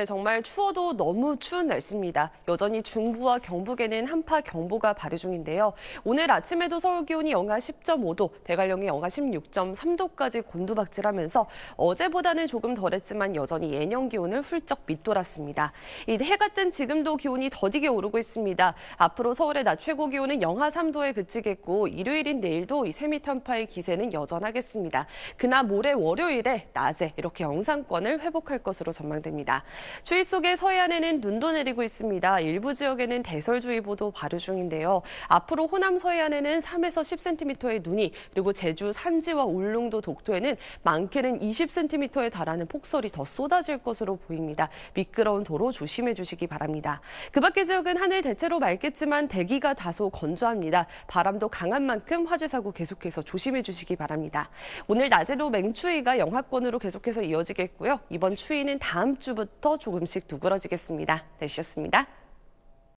네, 정말 추워도 너무 추운 날씨입니다. 여전히 중부와 경북에는 한파 경보가 발효 중인데요. 오늘 아침에도 서울 기온이 영하 10.5도, 대관령이 영하 16.3도까지 곤두박질하면서 어제보다는 조금 덜했지만 여전히 예년 기온을 훌쩍 밑돌았습니다. 이 해가 뜬 지금도 기온이 더디게 오르고 있습니다. 앞으로 서울의 낮 최고 기온은 영하 3도에 그치겠고 일요일인 내일도 이 세미 한파의 기세는 여전하겠습니다. 그나 모레 월요일에 낮에 이렇게 영상권을 회복할 것으로 전망됩니다. 추위 속에 서해안에는 눈도 내리고 있습니다. 일부 지역에는 대설주의보도 발효 중인데요. 앞으로 호남 서해안에는 3에서 10cm의 눈이 그리고 제주 산지와 울릉도 독도에는 많게는 20cm에 달하는 폭설이 더 쏟아질 것으로 보입니다. 미끄러운 도로 조심해 주시기 바랍니다. 그 밖의 지역은 하늘 대체로 맑겠지만 대기가 다소 건조합니다. 바람도 강한 만큼 화재 사고 계속해서 조심해 주시기 바랍니다. 오늘 낮에도 맹추위가 영하권으로 계속해서 이어지겠고요. 이번 추위는 다음 주부터 조금씩 두그러지겠습니다되셨습니다